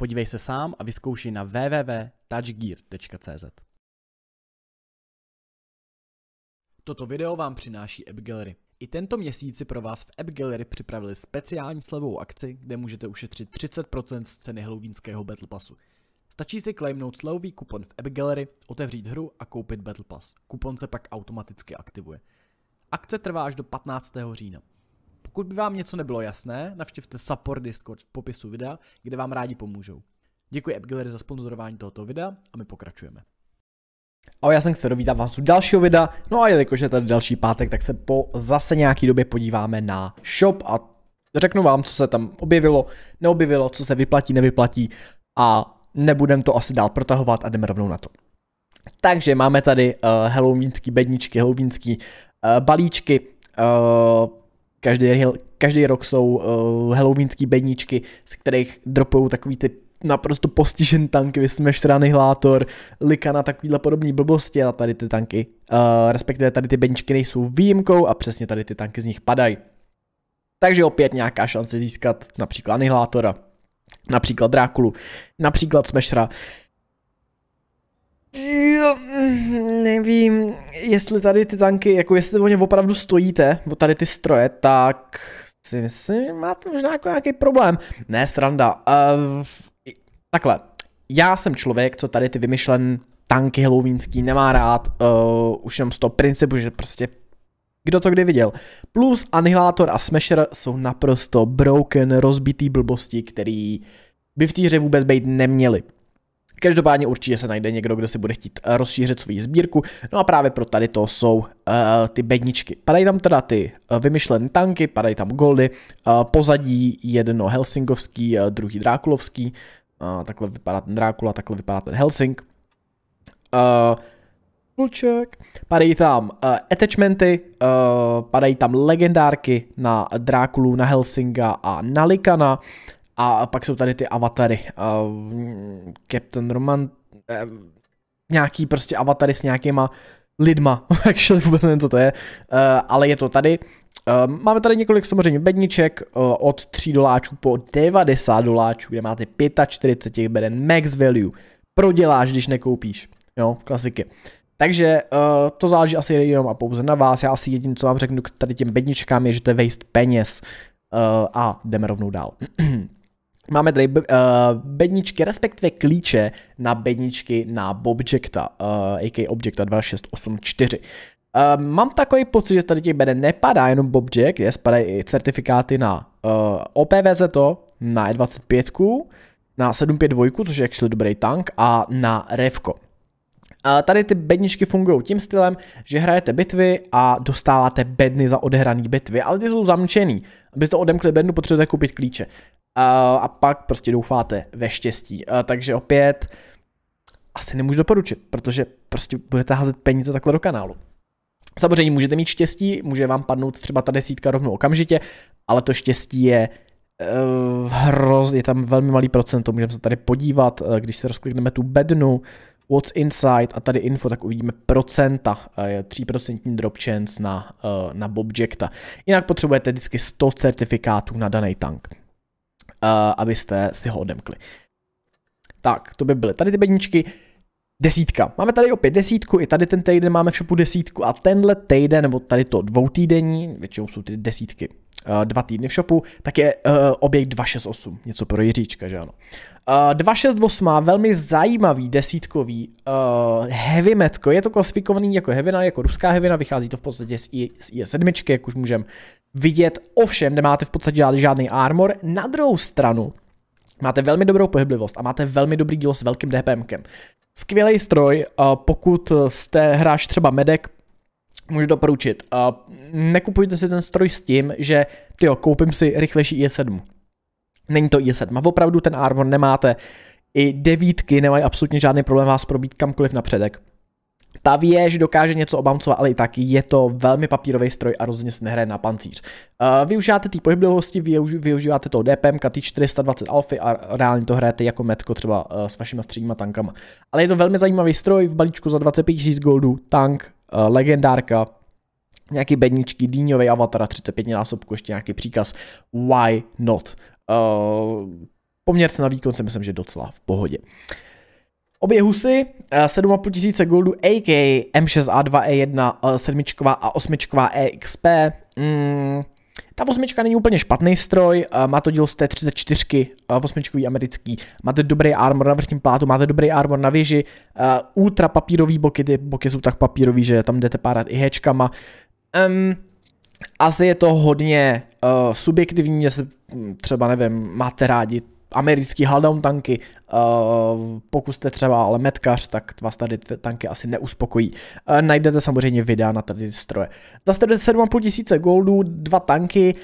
Podívej se sám a vyzkoušej na www.touchgear.cz. Toto video vám přináší App Gallery. I tento měsíc si pro vás v App Gallery připravili speciální slevovou akci, kde můžete ušetřit 30% z ceny halloweenského Battle Passu. Stačí si klejmnout slevový kupon v App Gallery, otevřít hru a koupit Battle Pass. Kupon se pak automaticky aktivuje. Akce trvá až do 15. října. Pokud by vám něco nebylo jasné, navštivte support Discord v popisu videa, kde vám rádi pomůžou. Děkuji AppGallery za sponzorování tohoto videa a my pokračujeme. Ahoj, já jsem se dovítám vás u dalšího videa, no a jelikož je tady další pátek, tak se po zase nějaký době podíváme na shop a řeknu vám, co se tam objevilo, neobjevilo, co se vyplatí, nevyplatí a nebudem to asi dál protahovat a jdeme rovnou na to. Takže máme tady uh, halloweenský bedničky, halloweenský uh, balíčky, uh, Každý, každý rok jsou uh, halloweenský bedničky, z kterých dropují takový ty naprosto postižen tanky, vysmeštraný hlátor, lika na takovýhle podobný blbosti a tady ty tanky, uh, respektive tady ty bedničky nejsou výjimkou a přesně tady ty tanky z nich padají. Takže opět nějaká šance získat například Annihilátora, například Drákulu, například Smešra. Jo, nevím, jestli tady ty tanky, jako jestli o ně opravdu stojíte, o tady ty stroje, tak si myslím, máte možná jako nějaký problém. Ne, sranda. Uh, takhle, já jsem člověk, co tady ty vymyšlen tanky halloweenský nemá rád, uh, už jenom z toho principu, že prostě kdo to kdy viděl. Plus anihilátor a Smasher jsou naprosto broken, rozbitý blbosti, který by v té hře vůbec být neměli. Každopádně určitě se najde někdo, kdo si bude chtít eh, rozšířit svoji sbírku, no a právě pro tady to jsou uh, ty bedničky. Padají tam teda ty eh, vymyšlené tanky, padají tam goldy, uh, pozadí jedno helsingovský, uh, druhý drákulovský, uh, takhle vypadá ten Drákula, takhle vypadá ten Helsing. Uh, Vlček. Padají tam uh, attachmenty, uh, padají tam legendárky na Drákulu, na Helsinga a na Likana. A pak jsou tady ty avatary. Uh, Captain Roman, uh, nějaký prostě avatary s nějakýma lidma, actually vůbec nevím, co to je, uh, ale je to tady. Uh, máme tady několik samozřejmě bedniček uh, od 3 doláčů po 90 doláčů, kde máte 45 těch beden max value. Proděláš, když nekoupíš. Jo, klasiky. Takže uh, to záleží asi jenom a pouze na vás. Já asi jediné, co vám řeknu k tady těm bedničkám, je, že to je waste peněz. Uh, a jdeme rovnou dál. Máme tady eh, bedničky, respektive klíče na bedničky na Bobjecta, uh, AK Objecta 2684. Uh, eh, eh, mám takový pocit, že tady těch beden nepadá jenom Bobjack, je, spadají i certifikáty na uh, OPVZ, to, na E25, na 752, což je actually dobrý tank, a na Revko. Tady ty bedničky fungují tím stylem, že hrajete bitvy a dostáváte bedny za odehrané bitvy, ale ty jsou zamčený. Abyste odemkli bednu, potřebujete koupit klíče. A pak prostě doufáte ve štěstí. Takže opět asi nemůžu doporučit, protože prostě budete házet peníze takhle do kanálu. Samozřejmě můžete mít štěstí, může vám padnout třeba ta desítka rovnou okamžitě, ale to štěstí je uh, hroz, je tam velmi malý procento, můžeme se tady podívat, eh, když se rozklikneme tu bednu, What's Inside a tady info, tak uvidíme procenta, 3% drop chance na, e, na Bobjecta. Jinak potřebujete vždycky 100 certifikátů na daný tank, e, abyste si ho odemkli. Tak, to by byly tady ty bedničky. Desítka. Máme tady opět desítku, i tady ten týden máme v shopu desítku a tenhle týden, nebo tady to dvoutýdenní, většinou jsou ty desítky Eh, dva týdny v shopu, tak je eh, objekt 268, něco pro Jiříčka, že ano. 268 eh, má velmi zajímavý desítkový uh, heavy metko, je to klasifikovaný jako heavina, jako ruská heavina, vychází to v podstatě z, I, 7 jak už můžeme vidět, ovšem nemáte v podstatě žádný, žádný armor, na druhou stranu máte velmi dobrou pohyblivost a máte velmi dobrý dílo s velkým DPMkem. Skvělý stroj, pokud jste hráč třeba medek, můžu doporučit. Uh, nekupujte si ten stroj s tím, že ty jo, koupím si rychlejší i7. Není to i7. A opravdu ten Armor nemáte. I devítky nemají absolutně žádný problém vás probít kamkoliv napředek. Ta věž dokáže něco obamcovat, ale i tak je to velmi papírový stroj a rozhodně se nehraje na pancíř. využíváte ty pohyblivosti, využíváte toho DPM, ty 420 alfy a reálně to hrajete jako metko třeba e, s vašimi středníma tankama. Ale je to velmi zajímavý stroj, v balíčku za 25 000 goldů, tank, Eh, legendárka, nějaký bedničky, dýňový avatar, a 35 násobku, ještě nějaký příkaz, why not? Uh, eh, poměr na výkon si myslím, že docela v pohodě. Obě husy, 7,5 eh, tisíce goldů, AK, M6A2, E1, 7 a 8 EXP, e mm, ta osmička není úplně špatný stroj, eh, má to díl z té 34 eh, osmičkový americký, máte dobrý armor na vrchním plátu, máte dobrý armor na věži, eh, ultra papírový boky, ty boky jsou tak papírový, že tam jdete párat i hečkama. Um, asi je to hodně uh, subjektivní, jestli hm, třeba nevím, máte rádi americký Haldown tanky. Eh, pokud jste třeba ale metkař, tak vás tady ty tanky asi neuspokojí. Eh, najdete samozřejmě videa na tady stroje. Za 7,5 tisíce goldů, dva tanky,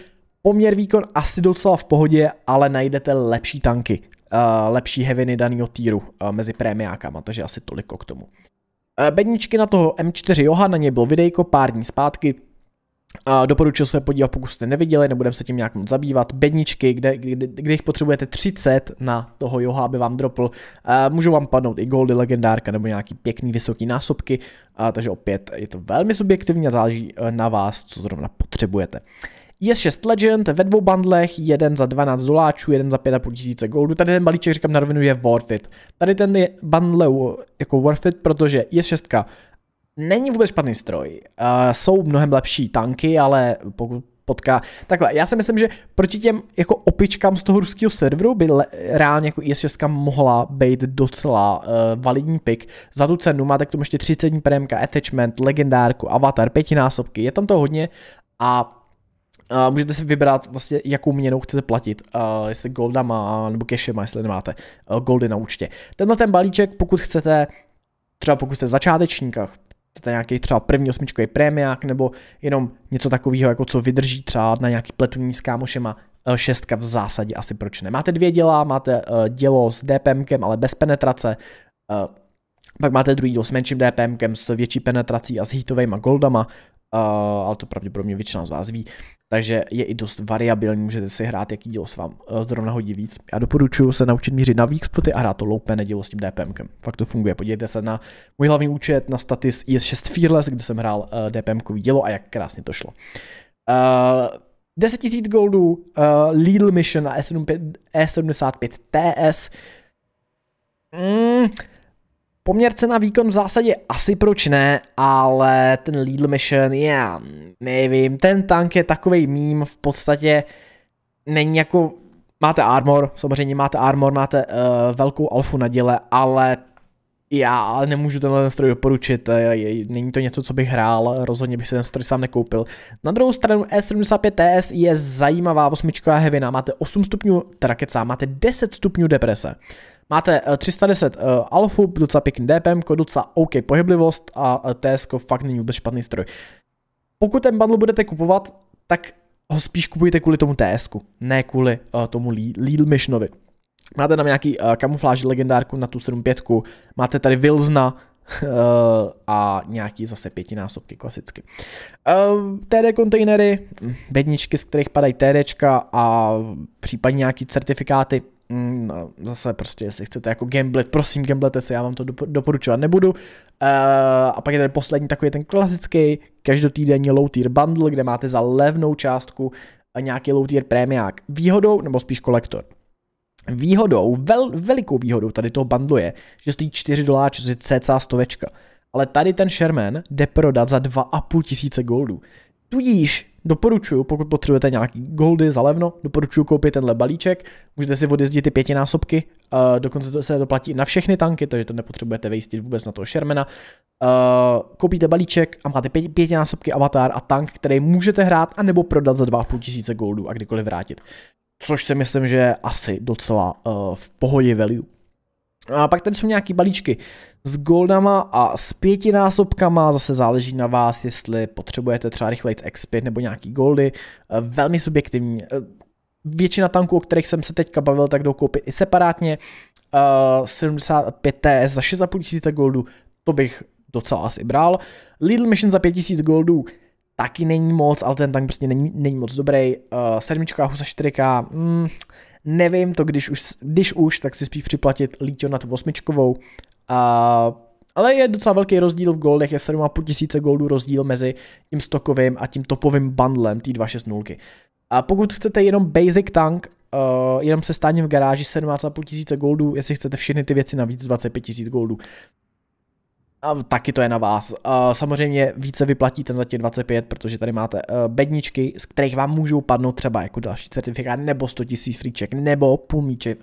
poměr výkon asi docela v pohodě, ale najdete lepší tanky, eh, lepší heaviny daného týru mezi prémiákama, takže asi toliko k tomu. Bedničky na toho M4 Johan, na něj bylo videjko pár dní zpátky, a doporučuji se podívat, pokud jste neviděli, nebudeme se tím nějak moc zabývat. Bedničky, kde, kde, kde jich potřebujete 30 na toho joha, aby vám dropl. A můžou vám padnout i goldy, legendárka nebo nějaký pěkný vysoký násobky, a takže opět je to velmi subjektivní a záleží e, na vás, co zrovna potřebujete. Je 6 Legend ve dvou bandlech, jeden za 12 doláčů, jeden za 5,5 tisíce goldů. Tady ten balíček, říkám na rovinu, je worth it. Tady ten je bundle jako worth it, protože je 6 není vůbec špatný stroj. Uh, jsou mnohem lepší tanky, ale pokud potká. Takhle, já si myslím, že proti těm jako opičkám z toho ruského serveru by le, reálně jako IS-6 mohla být docela uh, validní pick. Za tu cenu máte k tomu ještě 30 dní premka, attachment, legendárku, avatar, pětinásobky, je tam to hodně a Uh, můžete si vybrat vlastně, jakou měnou chcete platit, uh, jestli goldama nebo cashema, jestli nemáte uh, goldy na účtě. Tenhle ten balíček, pokud chcete, třeba pokud jste začátečníkách, chcete nějaký třeba první osmičkový prémiák nebo jenom něco takového, jako co vydrží třeba na nějaký pletuní s kámošema, eh, šestka v zásadě asi proč ne. Máte dvě děla, máte eh, dělo s DPMkem, ale bez penetrace, eh, pak máte druhý díl s menším DPMkem, s větší penetrací a s hitovými goldama, ale to pravděpodobně většina z vás ví takže je i dost variabilní, můžete si hrát, jaký dílo se vám eh, zrovna hodí víc. Já doporučuji se naučit mířit na weak spoty a hrát to loupé dílo s tím DPMkem. Fakt to funguje, podívejte se na můj hlavní účet, na status IS6 Fearless, kde jsem hrál eh, DPMkový dílo a jak krásně to šlo. Uh, 10 000 goldů, uh, Lidl Mission a E75, E75 TS. Mm, Poměr cena výkon v zásadě asi proč ne, ale ten Lidl Mission, já nevím, ten tank je takový mím, v podstatě není jako, máte armor, samozřejmě máte armor, máte uh, velkou alfu na děle, ale já ale nemůžu tenhle stroj doporučit, není to něco, co bych hrál, rozhodně bych si ten stroj sám nekoupil. Na druhou stranu E75 TS je zajímavá osmičková hevina, máte 8 stupňů, trakeca, máte 10 stupňů deprese. Máte 310 uh, eh, eh, alfu, docela pěkný DPM, docela OK pohyblivost a eh, TS fakt není vůbec špatný stroj. Pokud ten bundle budete kupovat, tak ho spíš kupujte kvůli tomu TS, ne kvůli uh, tomu Lidl Mishnovi. Máte tam nějaký uh, kamufláž legendárku na tu 7.5, máte tady Vilzna, eh, a nějaký zase pětinásobky klasicky. Ehm, TD kontejnery, bedničky, z kterých padají TDčka a případně nějaký certifikáty. Mm, no, zase prostě, jestli chcete jako gamblet, prosím gamblete se, já vám to doporučovat nebudu. Ehm, a pak je tady poslední takový ten klasický každotýdenní low tier bundle, kde máte za levnou částku eh, nějaký low tier prémiák výhodou, nebo spíš kolektor. Výhodou, vel, velikou výhodou tady toho bundlu je, že stojí 4 doláře, což je cca stovečka. Ale tady ten Sherman jde prodat za 2,5 tisíce goldů. Tudíž doporučuju, pokud potřebujete nějaký goldy za levno, doporučuji koupit tenhle balíček, můžete si odjezdit ty pětinásobky, uh, dokonce to se doplatí na všechny tanky, takže to nepotřebujete vejistit vůbec na toho Shermana. Uh, koupíte balíček a máte pět, pětinásobky avatar a tank, který můžete hrát anebo prodat za 2,5 tisíce goldů a kdykoliv vrátit což si myslím, že je asi docela uh, v pohodě value. A pak tady jsou nějaký balíčky s goldama a s pětinásobkama, zase záleží na vás, jestli potřebujete třeba rychlejc x nebo nějaký goldy, eh, velmi subjektivní. Eh, většina tanků, o kterých jsem se teďka bavil, tak jdou koupit i separátně. 75 TS za 6,5 tisíce goldů, to bych docela asi bral. Lidl Mission za 5000 goldů, taky není moc, ale ten tank prostě není, není moc dobrý. Uh, sedmička, husa 4K, mm, nevím to, když už, když už, tak si spíš připlatit lítio na tu osmičkovou. uh, ale je docela velký rozdíl v goldech, je 7,5 tisíce goldů rozdíl mezi tím stokovým a tím topovým bundlem té 260. A pokud chcete jenom basic tank, uh, jenom se stáním v garáži 17,5 tisíce goldů, jestli chcete všechny ty věci navíc 25 tisíc goldů a taky to je na vás. A samozřejmě více vyplatí ten za těch 25, protože tady máte eh, bedničky, z kterých vám můžou padnout třeba jako další certifikát, nebo 100 000 fríček, nebo půl míče,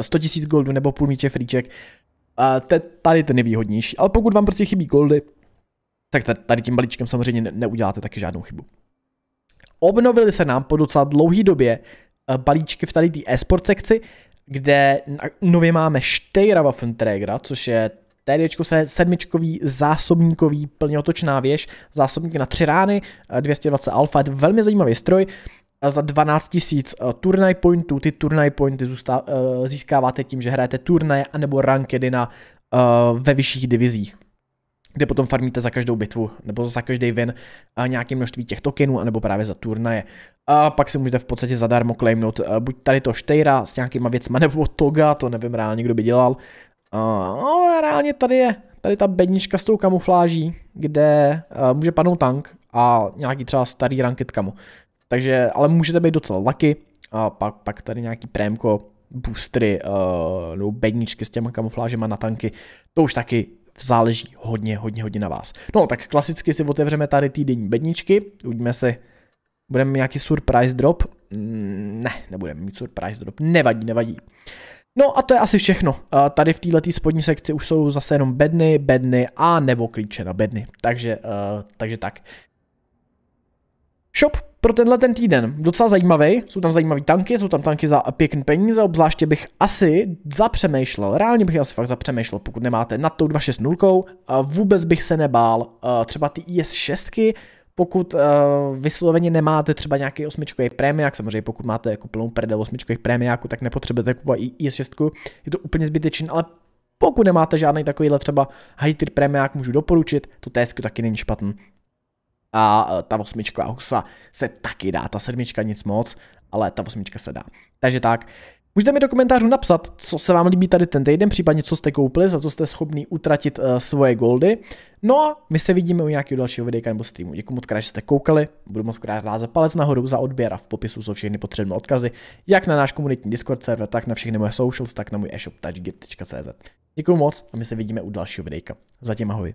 100 eh, 000 goldů, nebo půl míče fríček. Tady ten je výhodnější, ale pokud vám prostě chybí goldy, tak tady tím balíčkem samozřejmě neuděláte taky žádnou chybu. Obnovili se nám po docela dlouhý době eh, balíčky v tady té e-sport sekci, kde nově máme Waffenträgera, což je TDčko se sedmičkový zásobníkový plně otočná věž, zásobník na tři rány, 220 eh, alfa, velmi zajímavý stroj, a za 12 000 eh, turnaj pointů, ty turnaj pointy uh, získáváte tím, že hrajete turnaje anebo rankedy na, ve vyšších divizích kde potom farmíte za každou bitvu nebo za každý win nějaké množství těch tokenů, anebo právě za turnaje. A pak si můžete v podstatě zadarmo claimnout buď tady to Štejra s nějakýma věcma, nebo Toga, to nevím reálně, kdo by dělal, Uh, no, reálně tady je tady ta bednička s tou kamufláží, kde uh, může padnout tank a nějaký třeba starý ranket kamu. Takže, ale můžete být docela lucky a pak, pak tady nějaký prémko, boostry uh, eh, nebo bedničky s těma kamuflážema na tanky. To už taky záleží hodně, hodně, hodně na vás. No, tak klasicky si otevřeme tady týdenní bedničky, uvidíme si, budeme nějaký surprise drop. Mm, ne, nebudeme mít surprise drop, nevadí, nevadí. No a to je asi všechno. Tady v této spodní sekci už jsou zase jenom bedny, bedny a nebo klíče na bedny. Takže, eh, takže tak. Shop pro tenhle ten týden docela zajímavý. Jsou tam zajímavé tanky, jsou tam tanky za pěkný peníze, obzvláště bych asi zapřemýšlel, reálně bych asi fakt zapřemýšlel, pokud nemáte nad tou 260. vůbec bych se nebál eh, třeba ty IS6, pokud uh, vysloveně nemáte třeba nějaký osmičkový prémiák, samozřejmě pokud máte jako plnou prdel osmičkových prémiáků, tak nepotřebujete kupovat i6, je to úplně zbytečný, ale pokud nemáte žádný takovýhle třeba high tier prémiák, můžu doporučit, to TSK taky není špatný. A eh, ta osmička Husa se taky dá, ta sedmička nic moc, ale ta osmička se dá. Takže tak, Můžete mi do komentářů napsat, co se vám líbí tady ten týden, případně co jste koupili, za co jste schopný utratit uh, svoje goldy. No a my se vidíme u nějakého dalšího videa nebo streamu. Děkuji moc krát, že jste koukali, budu moc krát rád za palec nahoru, za odběr a v popisu jsou všechny potřebné odkazy, jak na náš komunitní Discord server, tak na všechny moje socials, tak na můj e-shop touchgit.cz. Děkuji moc a my se vidíme u dalšího videa. Zatím ahoj.